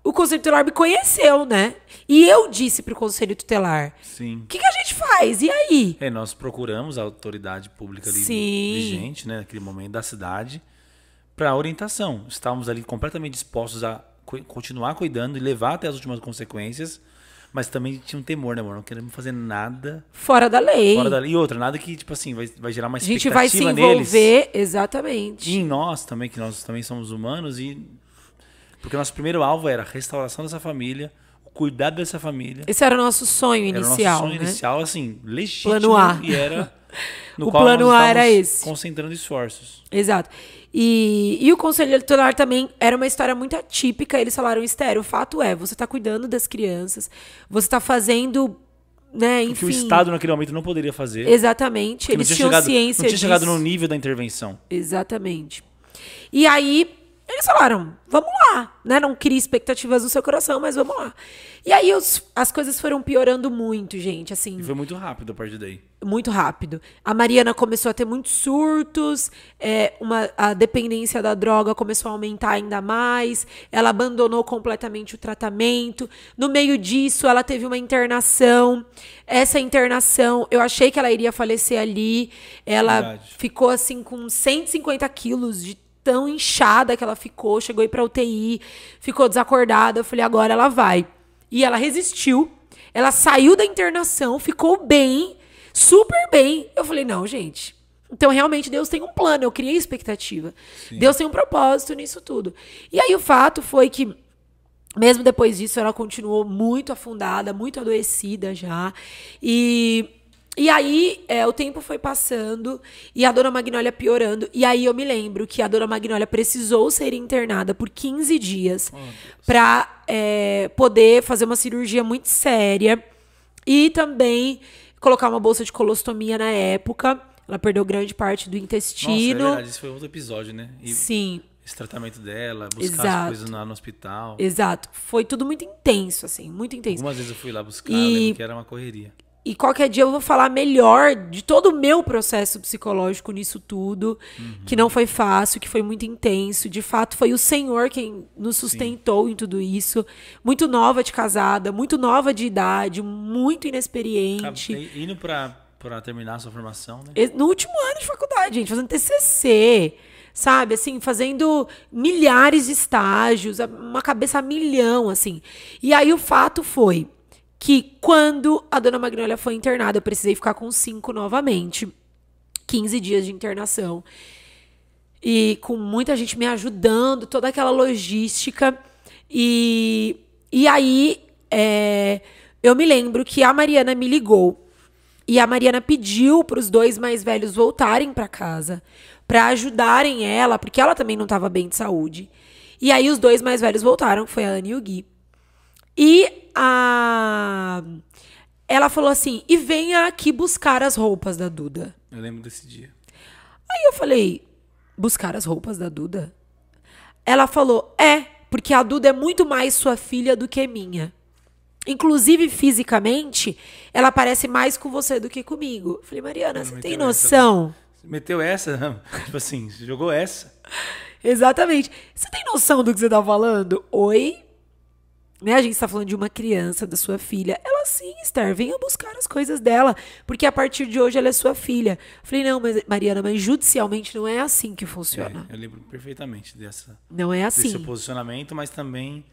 o Conselho Tutelar me conheceu, né? E eu disse para o Conselho Tutelar. Sim. O que, que, a gente faz? E aí? É, nós procuramos a autoridade pública ali Sim. vigente, né, naquele momento da cidade, para orientação. Estávamos ali completamente dispostos a continuar cuidando e levar até as últimas consequências, mas também tinha um temor, né, amor? Não queremos fazer nada fora da lei. Fora da lei. E outra, nada que tipo assim vai, vai gerar mais expectativa neles. A gente vai se envolver, neles. exatamente. E em nós também, que nós também somos humanos e porque nosso primeiro alvo era a restauração dessa família, o cuidado dessa família. Esse era o nosso sonho inicial. Era o nosso sonho né? inicial, assim, legítimo. Plano A. E era. No o qual plano A era esse. Concentrando esforços. Exato. E, e o conselho eleitoral também era uma história muito atípica. Eles falaram, Estéreo, o fato é, você está cuidando das crianças, você está fazendo né? Enfim. Que o Estado naquele momento não poderia fazer. Exatamente. Eles tinham chegado, ciência Não tinha disso. chegado no nível da intervenção. Exatamente. E aí eles falaram, vamos lá, né? Não crie expectativas no seu coração, mas vamos lá. E aí os, as coisas foram piorando muito, gente, assim. E foi muito rápido a partir daí. Muito rápido. A Mariana começou a ter muitos surtos, é, uma, a dependência da droga começou a aumentar ainda mais, ela abandonou completamente o tratamento. No meio disso, ela teve uma internação. Essa internação, eu achei que ela iria falecer ali. Ela Verdade. ficou, assim, com 150 quilos de tão inchada que ela ficou, chegou aí pra UTI, ficou desacordada. Eu falei, agora ela vai. E ela resistiu, ela saiu da internação, ficou bem, super bem. Eu falei, não, gente. Então, realmente, Deus tem um plano, eu criei expectativa. Sim. Deus tem um propósito nisso tudo. E aí, o fato foi que, mesmo depois disso, ela continuou muito afundada, muito adoecida já. E e aí, é, o tempo foi passando e a dona Magnólia piorando. E aí eu me lembro que a dona Magnólia precisou ser internada por 15 dias oh, para é, poder fazer uma cirurgia muito séria e também colocar uma bolsa de colostomia na época. Ela perdeu grande parte do intestino. Nossa, é verdade, isso foi outro episódio, né? E Sim. Esse tratamento dela, buscar Exato. as coisas lá no hospital. Exato. Foi tudo muito intenso, assim, muito intenso. Algumas vezes eu fui lá buscar, e... que era uma correria. E qualquer dia eu vou falar melhor de todo o meu processo psicológico nisso tudo, uhum. que não foi fácil, que foi muito intenso. De fato, foi o Senhor quem nos sustentou Sim. em tudo isso. Muito nova de casada, muito nova de idade, muito inexperiente. indo para para terminar a sua formação, né? No último ano de faculdade, gente, fazendo TCC, sabe? Assim, fazendo milhares de estágios, uma cabeça a milhão, assim. E aí o fato foi, que quando a dona Magnólia foi internada, eu precisei ficar com cinco novamente. 15 dias de internação. E com muita gente me ajudando, toda aquela logística. E, e aí é, eu me lembro que a Mariana me ligou. E a Mariana pediu para os dois mais velhos voltarem para casa, para ajudarem ela, porque ela também não estava bem de saúde. E aí os dois mais velhos voltaram, foi a Ana e o Gui. E a ela falou assim: "E venha aqui buscar as roupas da Duda". Eu lembro desse dia. Aí eu falei: "Buscar as roupas da Duda?". Ela falou: "É, porque a Duda é muito mais sua filha do que minha". Inclusive fisicamente, ela parece mais com você do que comigo. Eu falei: "Mariana, você tem noção?". Essa. meteu essa, tipo assim, você jogou essa. Exatamente. Você tem noção do que você tá falando? Oi? né? A gente está falando de uma criança, da sua filha. Ela sim, Esther, venha buscar as coisas dela, porque a partir de hoje ela é sua filha. falei, não, mas Mariana, mas judicialmente não é assim que funciona. É, eu lembro perfeitamente dessa. Não é assim. Desse posicionamento, mas também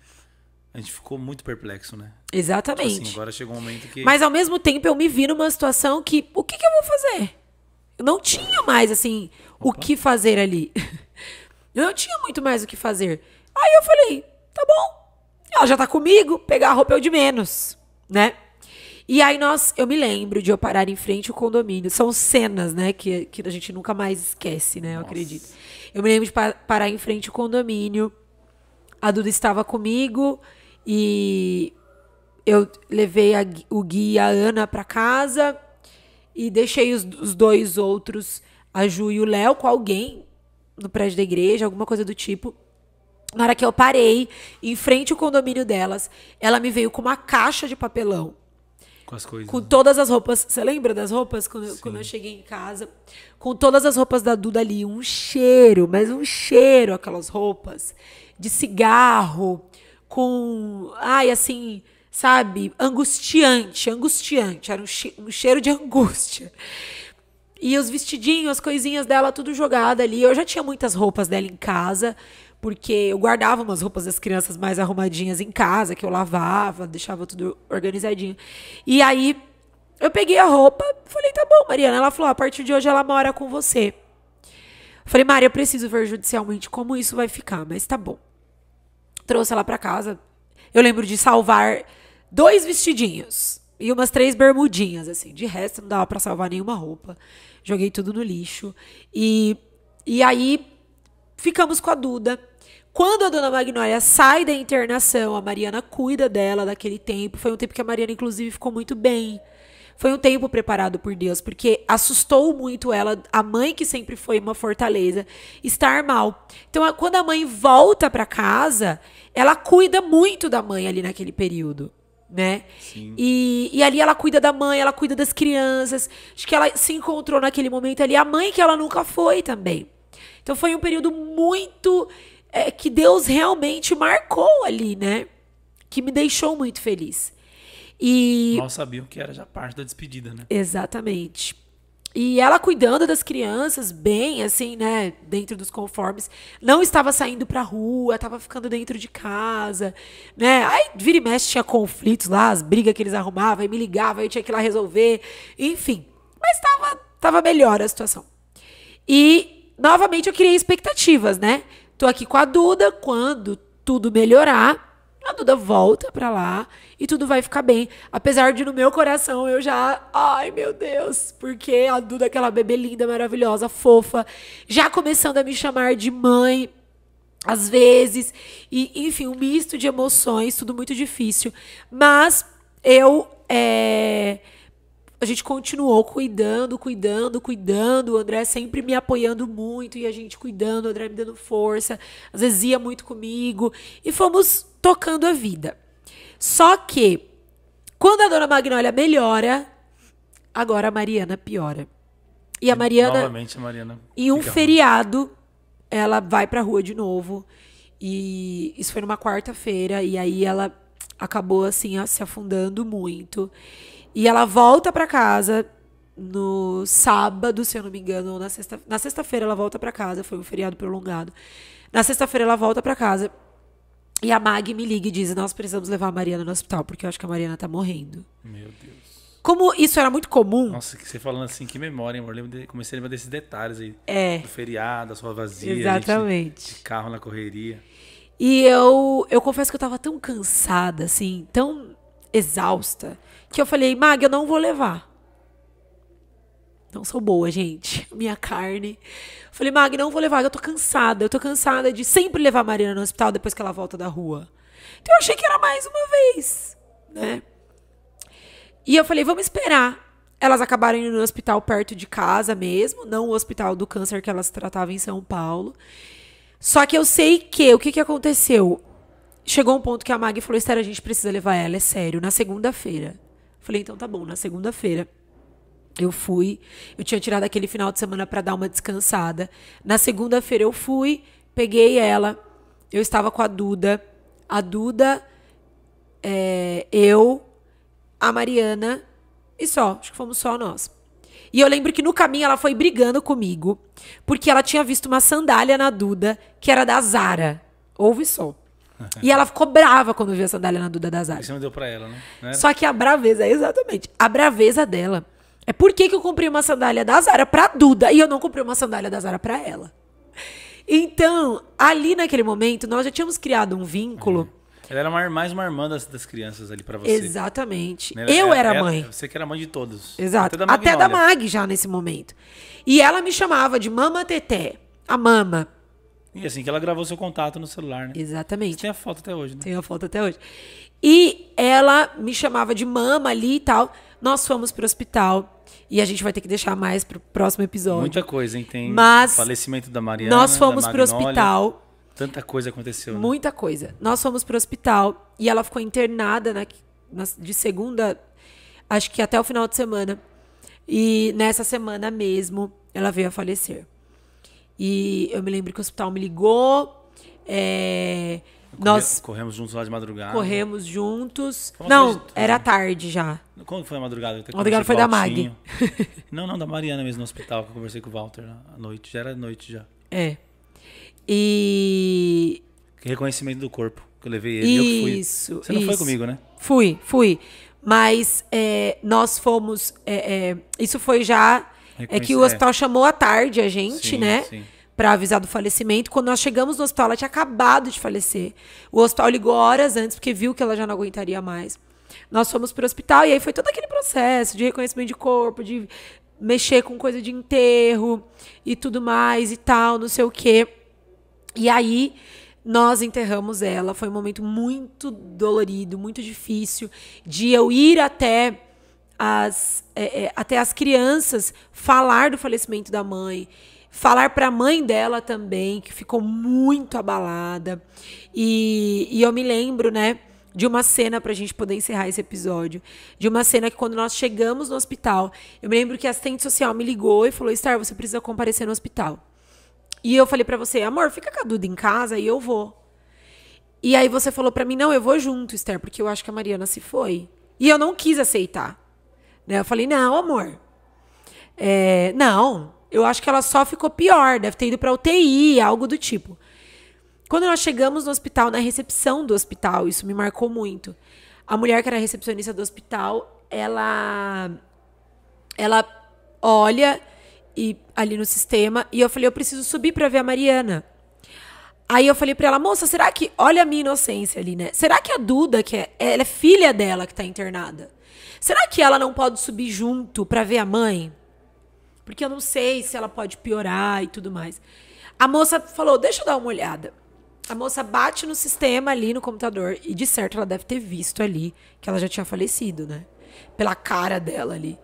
a gente ficou muito perplexo, né? Tipo Exatamente. Tipo assim, agora chegou um momento que. Mas ao mesmo tempo eu me vi numa situação que o que, que eu vou fazer? Eu não tinha mais, assim, Opa. o que fazer ali. Eu não tinha muito mais o que fazer. Aí eu falei, tá bom, ela já tá comigo, pegar a roupa eu é de menos, né? E aí nós, eu me lembro de eu parar em frente ao condomínio. São cenas, né, que, que a gente nunca mais esquece, né? Eu Nossa. acredito. Eu me lembro de pa parar em frente ao condomínio. A Duda estava comigo e eu levei a, o Gui e a Ana para casa e deixei os, os, dois outros, a Ju e o Léo, com alguém no prédio da igreja, alguma coisa do tipo. Na hora que eu parei, em frente ao condomínio delas, ela me veio com uma caixa de papelão. Com as coisas. Com né? todas as roupas. Você lembra das roupas quando eu, quando, eu cheguei em casa? Com todas as roupas da Duda ali. Um cheiro, mas um cheiro, aquelas roupas. De cigarro, com. Ai, assim, sabe? Angustiante, angustiante. Era um, che um cheiro de angústia. E os vestidinhos, as coisinhas dela, tudo jogada ali. Eu já tinha muitas roupas dela em casa porque eu guardava umas roupas das crianças mais arrumadinhas em casa, que eu lavava, deixava tudo organizadinho. E aí eu peguei a roupa, falei, tá bom, Mariana. Ela falou, a partir de hoje ela mora com você. Falei, Maria, eu preciso ver judicialmente como isso vai ficar, mas tá bom. Trouxe ela para casa. Eu lembro de salvar dois vestidinhos e umas três bermudinhas, assim. De resto, não dava para salvar nenhuma roupa. Joguei tudo no lixo. E, e aí ficamos com a Duda. Quando a dona Magnólia sai da internação, a Mariana cuida dela daquele tempo. Foi um tempo que a Mariana, inclusive, ficou muito bem. Foi um tempo preparado por Deus, porque assustou muito ela, a mãe que sempre foi uma fortaleza, estar mal. Então, quando a mãe volta para casa, ela cuida muito da mãe ali naquele período né? Sim. E, e ali ela cuida da mãe, ela cuida das crianças. Acho que ela se encontrou naquele momento ali, a mãe que ela nunca foi também. Então foi um período muito é, que Deus realmente marcou ali, né? Que me deixou muito feliz. E mal sabiam que era já parte da despedida, né? Exatamente. E ela cuidando das crianças bem, assim, né, dentro dos conformes, não estava saindo pra rua, estava ficando dentro de casa, né? Aí vira e mexe tinha conflitos lá, as brigas que eles arrumavam, e me ligava, eu tinha que ir lá resolver, enfim. Mas estava tava melhor a situação. E novamente eu criei expectativas, né? Tô aqui com a Duda, quando tudo melhorar, a Duda volta pra lá e tudo vai ficar bem. Apesar de no meu coração eu já. Ai, meu Deus! Porque a Duda, é aquela bebê linda, maravilhosa, fofa, já começando a me chamar de mãe, às vezes. E, enfim, um misto de emoções, tudo muito difícil. Mas eu. É a gente continuou cuidando, cuidando, cuidando. O André sempre me apoiando muito e a gente cuidando, o André me dando força. Às vezes ia muito comigo e fomos tocando a vida. Só que quando a dona Magnólia melhora, agora a Mariana piora. E a Mariana. Novamente a Mariana. Em um feriado, ela vai pra rua de novo. E isso foi numa quarta-feira. E aí ela acabou, assim, se afundando muito. E ela volta para casa no sábado, se eu não me engano, ou na sexta, na sexta-feira ela volta para casa, foi um feriado prolongado. Na sexta-feira ela volta para casa e a Mag me liga e diz: "Nós precisamos levar a Mariana no hospital porque eu acho que a Mariana tá morrendo". Meu Deus. Como isso era muito comum. Nossa, que você falando assim, que memória, hein, amor. Lembro de, comecei a lembrar desses detalhes aí. É. Do feriado, a sua vazia. Exatamente. Gente, de carro na correria. E eu, eu confesso que eu tava tão cansada, assim, tão exausta que eu falei, Mag, eu não vou levar. Não sou boa, gente. Minha carne. Falei, Mag, não vou levar, eu tô cansada. Eu tô cansada de sempre levar a Marina no hospital depois que ela volta da rua. Então eu achei que era mais uma vez, né? E eu falei, vamos esperar. Elas acabaram indo no hospital perto de casa mesmo, não o hospital do câncer que elas tratavam em São Paulo. Só que eu sei que o que, que aconteceu? Chegou um ponto que a Mag falou: Esther, a gente precisa levar ela, é sério, na segunda-feira. Falei, então tá bom, na segunda-feira. Eu fui, eu tinha tirado aquele final de semana para dar uma descansada. Na segunda-feira eu fui, peguei ela. Eu estava com a Duda, a Duda, é, eu, a Mariana e só. Acho que fomos só nós. E eu lembro que no caminho ela foi brigando comigo, porque ela tinha visto uma sandália na Duda que era da Zara. Ouve só. E ela ficou brava quando viu a sandália na Duda das Águas. Você não deu pra ela, né? né? Só que a braveza, exatamente. A braveza dela é por que, que eu comprei uma sandália da Zara pra Duda e eu não comprei uma sandália da Zara pra ela. Então, ali naquele momento, nós já tínhamos criado um vínculo. Uhum. Ela era mais uma irmã das, das crianças ali para você. Exatamente. Né? Ela, eu é, era, era é, mãe. Ela, você que era mãe de todos. Exato. Até da, Até da Mag já nesse momento. E ela me chamava de Mama Teté, a mama. E assim que ela gravou seu contato no celular, né? Exatamente. Você tem a foto até hoje, né? Tem a foto até hoje. E ela me chamava de mama ali e tal. Nós fomos pro hospital. E a gente vai ter que deixar mais pro próximo episódio. Muita coisa, hein? Tem Mas falecimento da Mariana. Nós fomos pro hospital. Tanta coisa aconteceu. Né? Muita coisa. Nós fomos pro hospital e ela ficou internada na, na, de segunda, acho que até o final de semana. E nessa semana mesmo, ela veio a falecer. E eu me lembro que o hospital me ligou. É, Corre, nós corremos juntos lá de madrugada. Corremos juntos. Como não, foi, era tarde já. Quando foi a madrugada? A madrugada foi da Mag. não, não, da Mariana mesmo no hospital, que eu conversei com o Walter à noite. Já era noite já. É. E. Reconhecimento do corpo, que eu levei ele. Isso. Eu que fui. Você não isso. foi comigo, né? Fui, fui. Mas é, nós fomos. É, é, isso foi já é, é que o é. hospital chamou à tarde a gente, sim, né? Sim para avisar do falecimento. Quando nós chegamos no hospital, ela tinha acabado de falecer. O hospital ligou horas antes porque viu que ela já não aguentaria mais. Nós fomos pro hospital e aí foi todo aquele processo de reconhecimento de corpo, de mexer com coisa de enterro e tudo mais e tal, não sei o quê. E aí nós enterramos ela. Foi um momento muito dolorido, muito difícil de eu ir até as, é, é, até as crianças falar do falecimento da mãe falar para a mãe dela também, que ficou muito abalada. E, e, eu me lembro, né, de uma cena para a gente poder encerrar esse episódio, de uma cena que quando nós chegamos no hospital, eu me lembro que a assistente social me ligou e falou: "Star, você precisa comparecer no hospital". E eu falei para você: "Amor, fica com a Duda em casa e eu vou". E aí você falou para mim: "Não, eu vou junto, Esther, porque eu acho que a Mariana se foi". E eu não quis aceitar. Né? Eu falei, não, amor. É, não, eu acho que ela só ficou pior, deve ter ido para UTI, algo do tipo. Quando nós chegamos no hospital, na recepção do hospital, isso me marcou muito. A mulher que era recepcionista do hospital, ela ela olha e ali no sistema e eu falei, eu preciso subir para ver a Mariana. Aí eu falei para ela, moça, será que olha a minha inocência ali, né? Será que a Duda, que é, ela é filha dela que tá internada? Será que ela não pode subir junto para ver a mãe? Porque eu não sei se ela pode piorar e tudo mais. A moça falou: Deixa eu dar uma olhada. A moça bate no sistema ali no computador e de certo ela deve ter visto ali que ela já tinha falecido, né? Pela cara dela ali.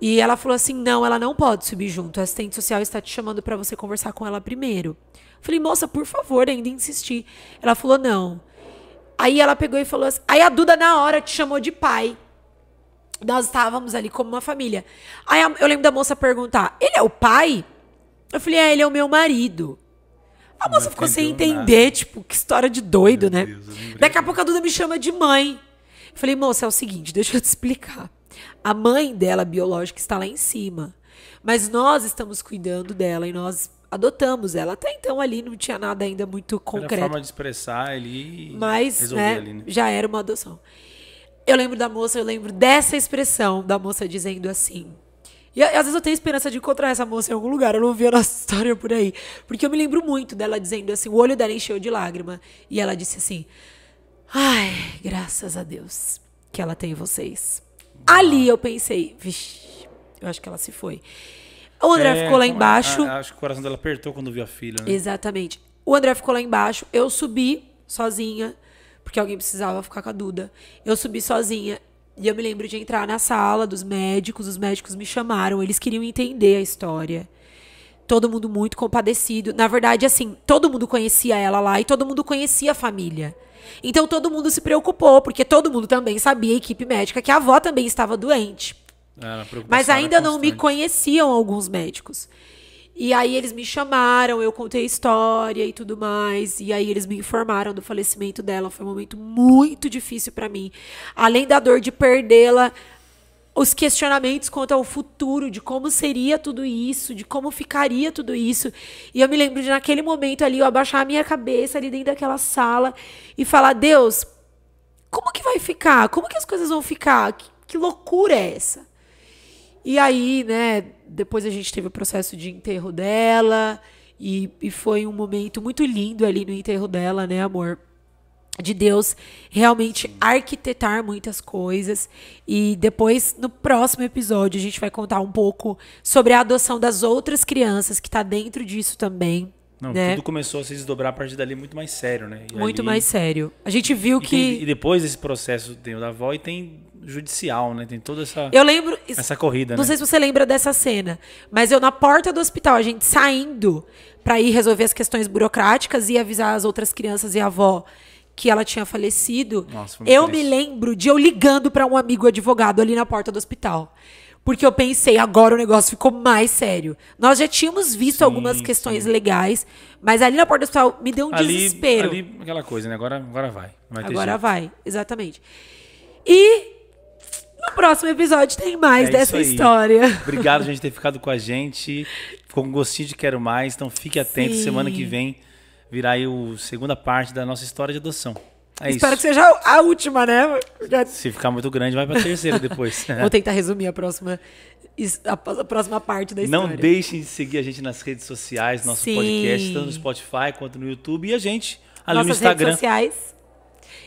E ela falou assim: "Não, ela não pode subir junto. A assistente social está te chamando para você conversar com ela primeiro". Falei: "Moça, por favor, ainda insisti". Ela falou: "Não". Aí ela pegou e falou assim: "Aí a Duda na hora te chamou de pai" nós estávamos ali como uma família. Aí eu lembro da moça perguntar: ele é o pai? Eu falei: é, ele é o meu marido. A moça não ficou sem entender, nada. tipo, que história de doido, meu né? Deus, Daqui a pouco a Duda me chama de mãe. Eu falei, moça, é o seguinte, deixa eu te explicar. A mãe dela, biológica, está lá em cima. Mas nós estamos cuidando dela e nós adotamos ela. Até então ali não tinha nada ainda muito concreto. Era forma de expressar ali. Mas né, ali, né? já era uma adoção. Eu lembro da moça, eu lembro dessa expressão da moça dizendo assim. E às vezes eu tenho esperança de encontrar essa moça em algum lugar, eu não vi a nossa história por aí. Porque eu me lembro muito dela dizendo assim, o olho dela encheu de lágrima. E ela disse assim: Ai, graças a Deus que ela tem vocês. Ah. Ali eu pensei, vixi, eu acho que ela se foi. O André é, ficou lá é? embaixo. A, ah, a, acho que o coração dela apertou quando viu a filha, né? Exatamente. O André ficou lá embaixo, eu subi sozinha porque alguém precisava ficar com a Duda. Eu subi sozinha. E eu me lembro de entrar na sala dos médicos, os médicos me chamaram, eles queriam entender a história. Todo mundo muito compadecido. Na verdade, assim, todo mundo conhecia ela lá e todo mundo conhecia a família. Então todo mundo se preocupou, porque todo mundo também sabia, a equipe médica, que a avó também estava doente. Mas ainda não me conheciam alguns médicos. E aí eles me chamaram, eu contei a história e tudo mais. E aí eles me informaram do falecimento dela. Foi um momento muito difícil para mim. Além da dor de perdê-la, os questionamentos quanto ao futuro, de como seria tudo isso, de como ficaria tudo isso. E eu me lembro de naquele momento ali eu abaixar a minha cabeça ali dentro daquela sala e falar: "Deus, como que vai ficar? Como que as coisas vão ficar? Que, que loucura é essa?" E aí, né, depois a gente teve o processo de enterro dela, e, e foi um momento muito lindo ali no enterro dela, né, amor? de Deus realmente arquitetar muitas coisas. E depois, no próximo episódio, a gente vai contar um pouco sobre a adoção das outras crianças que está dentro disso também. Não, né? tudo começou a se desdobrar a partir dali muito mais sério, né? E muito ali... mais sério. A gente viu e que. Tem, e depois desse processo tem o da avó e tem judicial, né? Tem toda essa. Eu lembro. Essa corrida. Não né? sei se você lembra dessa cena, mas eu na porta do hospital, a gente saindo para ir resolver as questões burocráticas e avisar as outras crianças e a avó que ela tinha falecido. Nossa, foi muito eu triste. me lembro de eu ligando para um amigo advogado ali na porta do hospital. Porque eu pensei, agora o negócio ficou mais sério. Nós já tínhamos visto sim, algumas questões sim. legais, mas ali na porta do hospital me deu um ali, desespero. Ali, aquela coisa, né? Agora, agora vai. vai agora jeito. vai, exatamente. E no próximo episódio tem mais é dessa história. Obrigado, gente, ter ficado com a gente. Ficou um gostinho de Quero Mais, então fique atento. Sim. Semana que vem virá aí a segunda parte da nossa história de adoção. É Espero isso. que seja a última, né? Já... Se ficar muito grande, vai pra terceira depois. Vou tentar resumir a próxima, a próxima parte da história. Não deixem de seguir a gente nas redes sociais, nosso Sim. podcast, tanto no Spotify quanto no YouTube. E a gente ali Nossas no Instagram. redes sociais.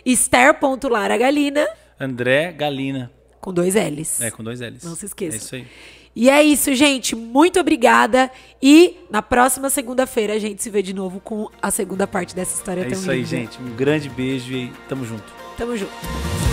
Esther.laragalina. André Galina. Com dois L's. É, com dois L's. Não se esqueça. É isso aí. E é isso, gente. Muito obrigada. E na próxima segunda-feira a gente se vê de novo com a segunda parte dessa história é tão linda. É isso aí, gente. Um grande beijo e tamo junto. Tamo junto.